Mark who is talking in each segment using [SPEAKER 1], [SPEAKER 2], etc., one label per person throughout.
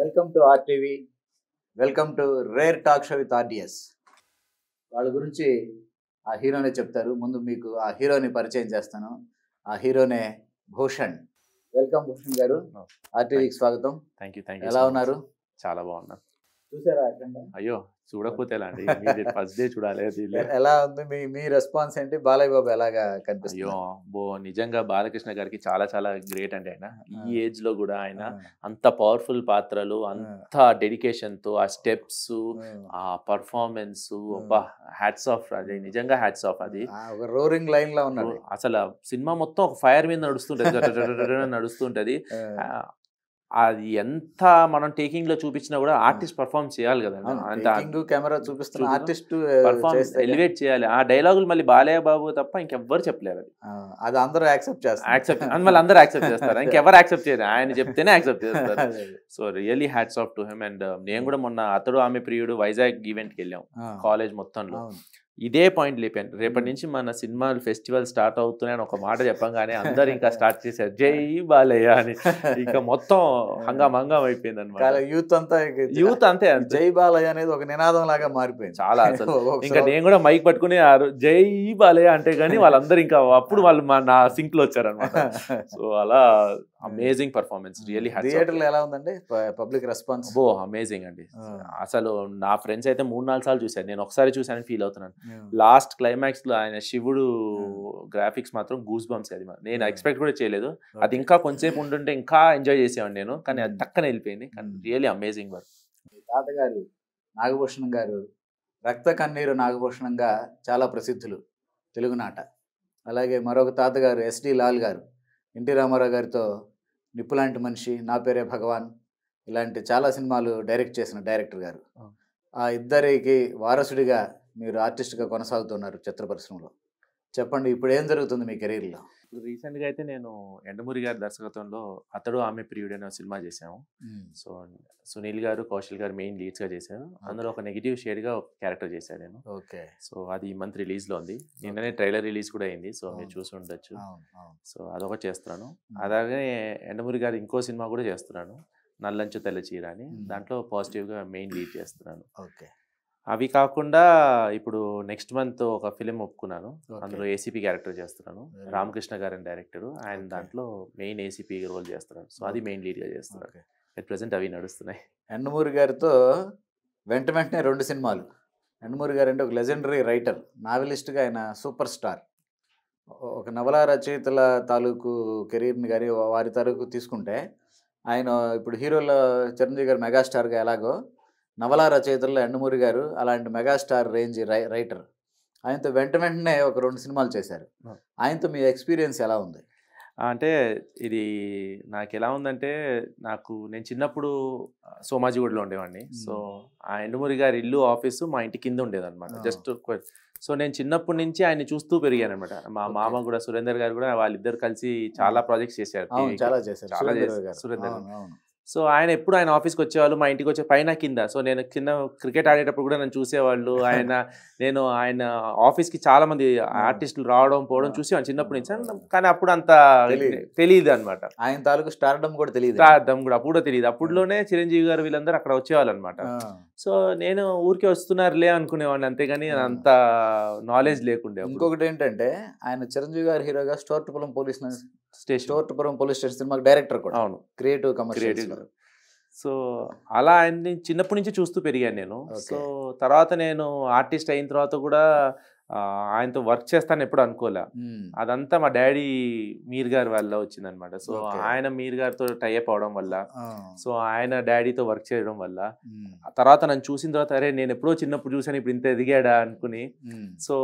[SPEAKER 1] Welcome to RTV welcome to rare talk show with RDS వాళ్ళ గురించి ఆ హీరోనే చెప్తారు ముందు మీకు ఆ హీరోని పరిచయం చేస్తాను ఆ హీరోనే భూషణ్ వెల్కమ్ భూషణ్ గారు
[SPEAKER 2] ఆర్టీవీకి oh, స్వాగతం థ్యాంక్ యూ థ్యాంక్ యూ ఎలా ఉన్నారు చాలా బాగున్నారు చూసారా అయ్యో చూడకపోతే ఎలా అండి ఫస్ట్ డే చూడాలి ఎలా
[SPEAKER 1] ఉంది మీ మీ రెస్పాన్స్ ఏంటి బాలయ్య బాబు
[SPEAKER 2] ఎలాగా కనిపిస్తుంది అయ్యో బో నిజంగా బాలకృష్ణ గారికి చాలా చాలా గ్రేట్ అండి ఆయన ఈ ఏజ్ లో కూడా ఆయన అంత పవర్ఫుల్ పాత్రలు అంత డెడికేషన్ తో ఆ స్టెప్స్ ఆ పర్ఫార్మెన్స్ హ్యాట్స్ ఆఫ్ అది నిజంగా హ్యాట్స్ ఆఫ్ అది రోరింగ్ లైన్ లో ఉన్నారు అసలు సినిమా మొత్తం ఒక ఫైర్ మీద నడుస్తుంటది నడుస్తుంటది అది ఎంత మనం టేకింగ్ లో చూపించినా కూడా ఆర్టిస్ట్ పర్ఫామ్ చేయాలి కదా
[SPEAKER 1] కెమెరా చూపిస్తున్న ఆర్టిస్ట్ ఎలివేట్
[SPEAKER 2] చేయాలి ఆ డైలాగులు మళ్ళీ బాలయ్య బాబు తప్ప ఇంకెవ్వరు చెప్పలేరు అది
[SPEAKER 1] అది అందరూ యాక్సెప్ట్
[SPEAKER 2] చేస్తారు మళ్ళీ అందరూ యాక్సెప్ట్ చేస్తారు ఇంకెవరు యాక్సెప్ట్ చేయరు ఆయన చెప్తేనే యాక్సెప్ట్ చేస్తారు so really hats off to him and నేను కూడా మొన్న అతడు ఆమె ప్రియుడు వైజాగ్ ఈవెంట్ కి వెళ్ళాం కాలేజ్ మొత్తంలో ఇదే పాయింట్ లేపాను రేపటి నుంచి మన సినిమాలు ఫెస్టివల్ స్టార్ట్ అవుతున్నాయని ఒక మాట చెప్పంగానే అందరు ఇంకా స్టార్ట్ చేశారు జై బాలయ్య అని ఇంకా మొత్తం హంగామ హంగామ అయిపోయింది అనమాట
[SPEAKER 1] యూత్ అంతా యూత్ అంతే జై బాలయ్య అనేది ఒక నినాదం లాగా మారిపోయింది చాలా అసలు ఇంకా నేను
[SPEAKER 2] కూడా మైక్ పట్టుకుని జై బాలయ్య అంటే కానీ వాళ్ళందరూ ఇంకా అప్పుడు వాళ్ళు మా నా సింక్ లో అనమాట సో అలా అమేజింగ్ పర్ఫార్మెన్స్ రియల్లీ థియేటర్లో ఎలా ఉందండి పబ్లిక్ రెస్పాన్స్ ఓ అమేజింగ్ అండి అసలు నా ఫ్రెండ్స్ అయితే మూడు నాలుగు సార్లు చూశాను నేను ఒకసారి చూశానని ఫీల్ అవుతున్నాను లాస్ట్ క్లైమాక్స్ లో ఆయన శివుడు గ్రాఫిక్స్ మాత్రం గూస్ బంప్స్ అది నేను ఎక్స్పెక్ట్ కూడా చేయలేదు అది ఇంకా కొంచెంసేపు ఉంటుంటే ఇంకా ఎంజాయ్ చేసేవాడిని నేను కానీ అది తక్కన hmm. వెళ్ళిపోయింది కానీ రియల్లీ అమేజింగ్ వర్క్
[SPEAKER 1] తాతగారు నాగభూషణం గారు రక్త కన్నీరు నాగభూషణంగా చాలా ప్రసిద్ధులు తెలుగునాట అలాగే మరొక తాతగారు ఎస్డి లాల్ గారు ఎన్టీ రామారావు గారితో నిప్పులాంటి మనిషి నా పేరే భగవాన్ ఇలాంటి చాలా సినిమాలు డైరెక్ట్ చేసిన డైరెక్టర్ గారు oh. ఆ ఇద్దరికి వారసుడిగా మీరు ఆర్టిస్ట్గా కొనసాగుతున్నారు చిత్ర పరిశ్రమలో చెప్పండి ఇప్పుడు ఏం జరుగుతుంది మీ కెరీర్లో
[SPEAKER 2] ఇప్పుడు రీసెంట్గా అయితే నేను ఎండమూరి గారి దర్శకత్వంలో అతడు ఆమె ప్రియుడు అనే సినిమా చేశాము సో సునీల్ గారు కౌశల్ గారు మెయిన్ లీడ్స్గా చేశారు అందులో ఒక నెగిటివ్ షేడ్గా ఒక క్యారెక్టర్ చేశాను నేను ఓకే సో అది ఈ మంత్ రిలీజ్లో ఉంది నిన్ననే ట్రైలర్ రిలీజ్ కూడా అయింది సో మీరు చూసి ఉండొచ్చు సో అదొకటి చేస్తున్నాను అలాగే ఎండమూరి గారు ఇంకో సినిమా కూడా చేస్తున్నాను నల్లంచు తెల్ల చీర అని దాంట్లో పాజిటివ్గా మెయిన్ లీడ్ చేస్తున్నాను ఓకే అవి కాకుండా ఇప్పుడు నెక్స్ట్ మంత్ ఒక ఫిలిం ఒప్పుకున్నాను అందులో ఏసీపీ క్యారెక్టర్ చేస్తున్నాను రామకృష్ణ గారి డైరెక్టర్ ఆయన దాంట్లో మెయిన్ ఏసీపీ రోల్ చేస్తున్నాను సో అది మెయిన్ లీడ్గా చేస్తున్నాను అట్ ప్రజెంట్ అవి నడుస్తున్నాయి
[SPEAKER 1] ఎన్నమూరి గారితో వెంట వెంటనే రెండు సినిమాలు ఎన్నమూరి గారు అంటే ఒక లెజెండరీ రైటర్ నావెలిస్ట్గా ఆయన సూపర్ స్టార్ ఒక నవలా రచయితల తాలూకు కెరీర్ని కానీ వారి తాలూకు తీసుకుంటే ఆయన ఇప్పుడు హీరోల చిరంజీవి గారు మెగాస్టార్గా ఎలాగో నవల రచయితల్లో ఎండమూరి గారు అలాంటి మెగాస్టార్ రేంజ్ రైటర్ ఆయనతో వెంట వెంటనే ఒక రెండు సినిమాలు చేశారు ఆయనతో మీ ఎక్స్పీరియన్స్ ఎలా ఉంది
[SPEAKER 2] అంటే ఇది నాకు ఎలా ఉందంటే నాకు నేను చిన్నప్పుడు సోమాజిగూడలో ఉండేవాడిని సో ఆ ఎండమూరి గారి ఇల్లు ఆఫీసు మా ఇంటి కింద ఉండేదన్నమాట జస్ట్ సో నేను చిన్నప్పటి నుంచి ఆయన చూస్తూ పెరిగాను అనమాట మా మామ కూడా సురేందర్ గారు కూడా వాళ్ళిద్దరు కలిసి చాలా ప్రాజెక్ట్స్ చేశారు చాలా చేశారు సురేందర్ సో ఆయన ఎప్పుడు ఆయన ఆఫీస్కి వచ్చేవాళ్ళు మా ఇంటికి వచ్చే పైన కింద సో నేను కింద క్రికెట్ ఆడేటప్పుడు కూడా నన్ను చూసేవాళ్ళు ఆయన నేను ఆయన ఆఫీస్కి మంది ఆర్టిస్టులు రావడం పోవడం చూసేవాడిని చిన్నప్పటి నుంచి కానీ అప్పుడు అంత తెలియదు అనమాట ఆయన తాలూకు స్టార్డమ్ కూడా తెలియదు స్టార్డమ్ కూడా అప్పుడు తెలియదు అప్పుడులోనే చిరంజీవి గారు వీళ్ళందరూ అక్కడ వచ్చేవాళ్ళు అనమాట సో నేను ఊరికే వస్తున్నారులే అనుకునేవాడిని అంతేగాని అంత నాలెడ్జ్ లేకుండే ఇంకొకటి ఏంటంటే ఆయన
[SPEAKER 1] చిరంజీవి గారు హీరోగా Stuartpuram police station Stuartpuram police station సినిమాకి డైరెక్టర్ కూడా అవును క్రియేటివ్
[SPEAKER 2] క్రియేటివ్ సో అలా ఆయన్ని చిన్నప్పటి నుంచి చూస్తూ పెరిగాను నేను సో తర్వాత నేను ఆర్టిస్ట్ అయిన తర్వాత కూడా ఆయనతో వర్క్ చేస్తాను ఎప్పుడు అనుకోలే అదంతా మా డాడీ మీర్ గారి వల్ల అనమాట సో ఆయన మీర్ గారితో అప్ అవడం వల్ల సో ఆయన డాడీతో వర్క్ చేయడం వల్ల తర్వాత నన్ను చూసిన తర్వాత అరే నేను ఎప్పుడో చిన్నప్పుడు చూసాను ఇప్పుడు ఇంత ఎదిగాడా అనుకుని సో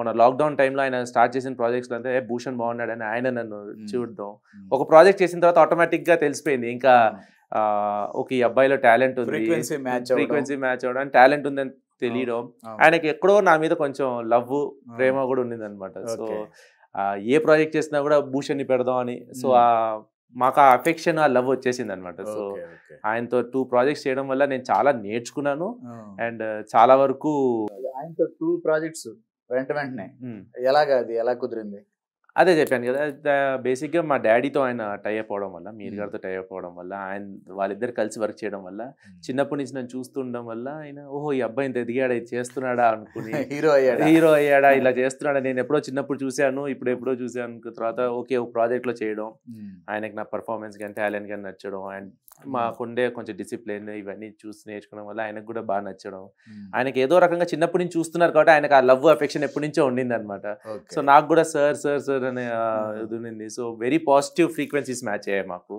[SPEAKER 2] మన లాక్డౌన్ టైంలో ఆయన స్టార్ట్ చేసిన ప్రాజెక్ట్స్ అంతా ఏ భూషణ్ బాగున్నాడని ఆయన నన్ను చూడడం ఒక ప్రాజెక్ట్ చేసిన తర్వాత ఆటోమేటిక్ గా తెలిసిపోయింది ఇంకా ఒక ఈ అబ్బాయిలో టాలెంట్ ఉంది ఫ్రీక్వెన్సీ మ్యాచ్ ఫ్రీక్వెన్సీ మ్యాచ్ అవడం టాలెంట్ ఉంది తెలియడం ఆయనకి ఎక్కడో నా మీద కొంచెం లవ్ ప్రేమ కూడా ఉండింది అనమాట సో ఏ ప్రాజెక్ట్ చేసినా కూడా భూషణ్ని పెడదాం అని సో ఆ మాకు ఆ అఫెక్షన్ ఆ లవ్ వచ్చేసింది అనమాట సో ఆయనతో టూ ప్రాజెక్ట్స్ చేయడం వల్ల నేను చాలా నేర్చుకున్నాను అండ్ చాలా వరకు
[SPEAKER 1] ఆయనతో టూ ప్రాజెక్ట్స్ వెంట వెంటనే ఎలాగా అది ఎలా కుదిరింది
[SPEAKER 2] అదే చెప్పాను కదా బేసిక్గా మా డాడీతో ఆయన టై అవ్వడం వల్ల మీరు గారితో టై అవ్వడం వల్ల ఆయన వాళ్ళిద్దరు కలిసి వర్క్ చేయడం వల్ల చిన్నప్పటి నుంచి నేను చూస్తుండడం వల్ల ఆయన ఓహో ఈ అబ్బాయి ఇంత ఎదిగాడా ఇది చేస్తున్నాడా అనుకుని హీరో అయ్యాడు హీరో అయ్యాడా ఇలా చేస్తున్నాడా నేను ఎప్పుడో చిన్నప్పుడు చూశాను ఇప్పుడు ఎప్పుడో చూశాను తర్వాత ఓకే ఒక ప్రాజెక్ట్లో చేయడం ఆయనకి నా పర్ఫార్మెన్స్ కానీ టాలెంట్ కానీ నచ్చడం అండ్ మాకుండే కొంచెం డిసిప్లిన్ ఇవన్నీ చూసి నేర్చుకోవడం వల్ల ఆయనకు కూడా బాగా నచ్చడం ఆయనకి ఏదో రకంగా చిన్నప్పటి నుంచి చూస్తున్నారు కాబట్టి ఆయనకు ఆ లవ్ అఫెక్షన్ ఎప్పటి నుంచో ఉండింది అనమాట సో నాకు కూడా సార్ సార్ సార్ అనే ఇది ఉంది so very positive frequencies match అయ్యాయి మాకు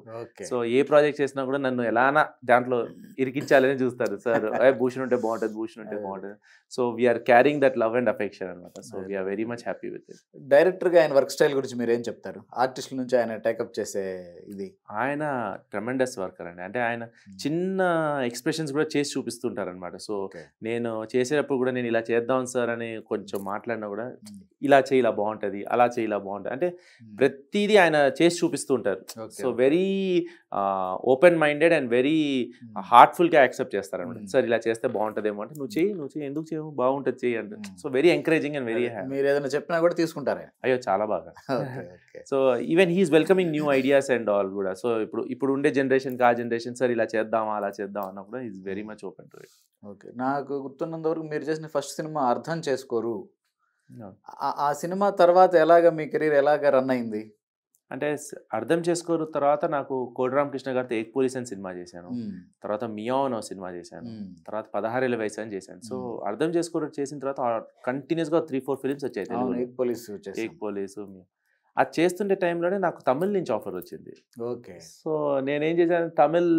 [SPEAKER 2] సో ఏ ప్రాజెక్ట్ చేసినా కూడా నన్ను ఎలానా దాంట్లో ఇరికించాలని చూస్తారు సార్ భూషణ్ ఉంటే బాగుంటుంది భూషణ్ ఉంటే బాగుంటుంది so we are carrying that love and affection అనమాట so we are very much happy with it గా ఆయన వర్క్ స్టైల్ గురించి మీరు ఏం చెప్తారు ఆర్టిస్ట్ నుంచి ఆయన టేకప్ చేసే ఇది ఆయన ట్రమెండస్ వర్కర్ అండి అంటే ఆయన చిన్న ఎక్స్ప్రెషన్స్ కూడా చేసి చూపిస్తుంటారు అనమాట సో నేను చేసేటప్పుడు కూడా నేను ఇలా చేద్దాం సార్ అని కొంచెం మాట్లాడినా కూడా ఇలా చేయి ఇలా బాగుంటుంది అలా చేయి ఇలా బాగుంటుంది బాగుంటుంది అంటే ప్రతిదీ ఆయన చేసి చూపిస్తూ ఉంటారు so very open minded and very హార్ట్ఫుల్గా యాక్సెప్ట్ చేస్తారు అనమాట సార్ ఇలా చేస్తే బాగుంటుందేమో అంటే నువ్వు చెయ్యి నువ్వు చెయ్యి ఎందుకు చేయవు బాగుంటుంది చేయి అంటే so very encouraging and very మీరు ఏదైనా చెప్పినా కూడా తీసుకుంటారే అయ్యో చాలా బాగా so even he is welcoming new ideas and all కూడా సో ఇప్పుడు ఇప్పుడు ఉండే జనరేషన్కి ఆ జనరేషన్ సార్ ఇలా చేద్దామా అలా చేద్దాం అన్న కూడా is very much open to it
[SPEAKER 1] okay నాకు గుర్తున్నంత వరకు మీరు చేసిన ఫస్ట్ సినిమా అర్థం చేసుకోరు ఆ సినిమా తర్వాత
[SPEAKER 2] ఎలాగ మీ కెరీర్ ఎలాగ రన్ అయింది అంటే అర్థం చేసుకున్న తర్వాత నాకు కోడిరామకృష్ణ గారితో ఎక్ పోలీస్ అని సినిమా చేశాను తర్వాత అని సినిమా చేశాను తర్వాత పదహారేళ్ళ వయసు అని చేశాను సో అర్థం చేసుకోవడం చేసిన తర్వాత కంటిన్యూస్గా త్రీ ఫోర్ ఫిల్మ్స్ వచ్చాయి ఎక్ పోలీస్ ఎక్ పోలీసు అది చేస్తుండే టైంలోనే నాకు తమిళ్ నుంచి ఆఫర్ వచ్చింది ఓకే సో నేనేం చేశాను తమిళ్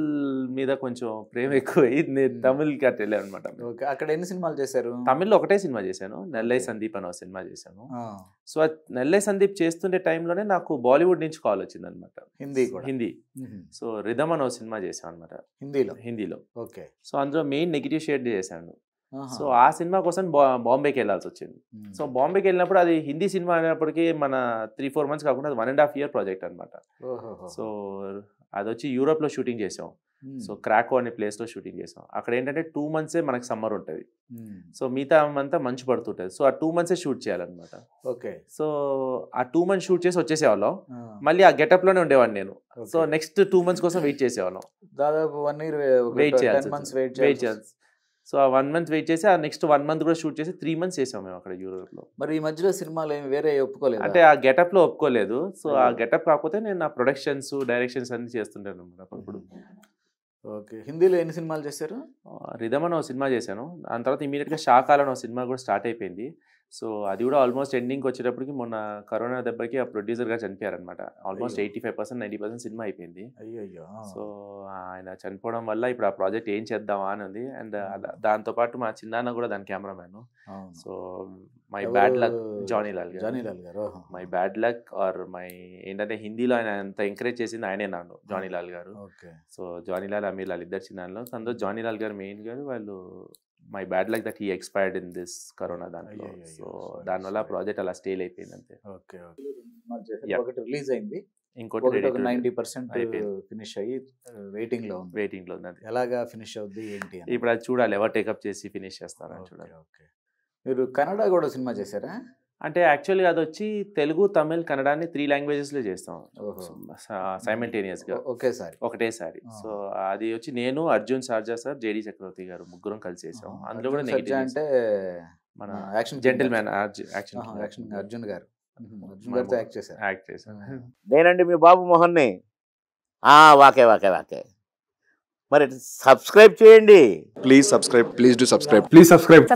[SPEAKER 2] మీద కొంచెం ప్రేమ ఎక్కువై నేను తమిళ్కి అట్లా వెళ్ళాను అనమాట ఓకే అక్కడ ఎన్ని సినిమాలు చేశారు తమిళ్లో ఒకటే సినిమా చేశాను నెల్లై సందీప్ అని ఒక సినిమా చేశాను సో నెల్లై సందీప్ చేస్తుండే టైంలోనే నాకు బాలీవుడ్ నుంచి కాల్ వచ్చింది అనమాట హిందీ హిందీ సో రిధమ్ అని ఒక సినిమా చేశాను అనమాట హిందీలో హిందీలో ఓకే సో అందులో మెయిన్ నెగిటివ్ షేడ్ చేశాను సో ఆ సినిమా కోసం బాంబేకి వెళ్ళాల్సి వచ్చింది సో బాంబేకి వెళ్ళినప్పుడు అది హిందీ సినిమా అయినప్పటికీ మన త్రీ ఫోర్ మంత్స్ కాకుండా one and half year project అనమాట సో అది వచ్చి యూరోప్ లో షూటింగ్ చేసాం సో క్రాకో అనే ప్లేస్ లో షూటింగ్ చేసాం అక్కడ ఏంటంటే టూ మంత్స్ మనకి సమ్మర్ ఉంటుంది సో మిగతా అంతా మంచు పడుతుంటది సో ఆ టూ మంత్స్ షూట్ చేయాలన్నమాట ఓకే సో ఆ టూ మంత్స్ షూట్ చేసి వచ్చేసేవాళ్ళం మళ్ళీ ఆ గెటప్ లోనే ఉండేవాడిని నేను సో నెక్స్ట్ టూ మంత్స్ కోసం వెయిట్ చేసేవాళ్ళం
[SPEAKER 1] దాదాపు వన్ ఇయర్ వెయిట్ చేయాలి వెయిట్ చేయాలి
[SPEAKER 2] సో ఆ వన్ మంత్ వెయిట్ చేసి ఆ నెక్స్ట్ వన్ మంత్ కూడా షూట్ చేసి త్రీ మంత్స్ చేసాం మేము అక్కడ యూరోప్లో మరి ఈ మధ్యలో సినిమాలు ఏమి వేరే ఒప్పుకోలేదు అంటే ఆ గెటప్లో ఒప్పుకోలేదు సో ఆ గెటప్ కాకపోతే నేను నా ప్రొడక్షన్స్ డైరెక్షన్స్ అన్ని చేస్తుంటాను అప్పుడు ఓకే
[SPEAKER 1] హిందీలో ఎన్ని సినిమాలు చేశారు
[SPEAKER 2] రిధమ్ అని ఒక సినిమా చేశాను దాని తర్వాత ఇమీడియట్గా షాకాలని ఒక సినిమా కూడా స్టార్ట్ అయిపోయింది సో అది కూడా ఆల్మోస్ట్ ఎండింగ్కి వచ్చేటప్పటికి మొన్న కరోనా దెబ్బకి ఆ ప్రొడ్యూసర్ గారు చనిపోయారనమాట almost eighty five percent ninety percent cinema అయిపోయింది సో ఆయన చనిపోవడం వల్ల ఇప్పుడు ఆ ప్రాజెక్ట్ ఏం చేద్దామా అని ఉంది అండ్ దాంతోపాటు మా చిన్నాన్న కూడా దాని cameraman so my bad luck Johny Lal Johny Lal గారు my bad luck or my ఏంటంటే హిందీలో ఆయన అంత ఎంకరేజ్ చేసింది ఆయనే నాన్ను జానీ లాల్ గారు సో జానీ లాల్ అమీర్ లాల్ ఇద్దరు చిన్నాళ్ళు అందులో జానీ లాల్ గారు మెయిన్ గారు వాళ్ళు my bad like that he expired in this corona దాంట్లో సో దానివల్ల ప్రాజెక్ట్ అలా స్టేల్ అయిపోయింది అంతే ఓకే
[SPEAKER 1] ఒకటి రిలీజ్ అయింది ఇంకోటి నైన్టీ పర్సెంట్ ఫినిష్ అయ్యి
[SPEAKER 2] వెయిటింగ్ uh, లో ఉంది వెయిటింగ్ లో ఉంది ఎలాగా ఫినిష్ అవుద్ది ఏంటి ఇప్పుడు అది చూడాలి ఎవరు టేకప్ చేసి ఫినిష్ చేస్తారని చూడాలి ఓకే
[SPEAKER 1] మీరు కన్నడ కూడా సినిమా చేశారా
[SPEAKER 2] అంటే యాక్చువల్గా అది వచ్చి తెలుగు తమిళ్ కన్నడాన్ని త్రీ లాంగ్వేజెస్లో చేస్తాం సైమల్టేనియస్గా ఒకేసారి ఒకటేసారి సో అది వచ్చి నేను అర్జున్ సార్జా సార్ జేడి చక్రవర్తి గారు ముగ్గురం కలిసి చేసాం అందులో కూడా నెగిటివ్ అంటే
[SPEAKER 1] మన action gentleman action Arjun గారు యాక్ట్ చేశారు నేనండి మీ బాబు మోహన్ని వాకే వాకే వాకే మరి సబ్స్క్రైబ్ చేయండి please subscribe please do subscribe please subscribe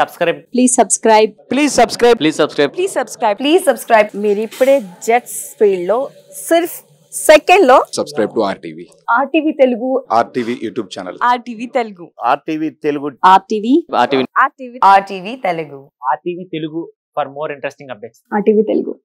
[SPEAKER 1] subscribe
[SPEAKER 2] please subscribe
[SPEAKER 1] please subscribe please subscribe
[SPEAKER 2] please subscribe please subscribe please subscribe మీరు ఇప్పుడే జెట్ స్పీడ్ లో సిర్ఫ్ సెకండ్ లో
[SPEAKER 1] subscribe to RTV
[SPEAKER 2] RTV Telugu
[SPEAKER 1] RTV YouTube channel
[SPEAKER 2] RTV Telugu
[SPEAKER 1] RTV Telugu RTV RTV RTV RTV Telugu RTV Telugu for more interesting updates RTV Telugu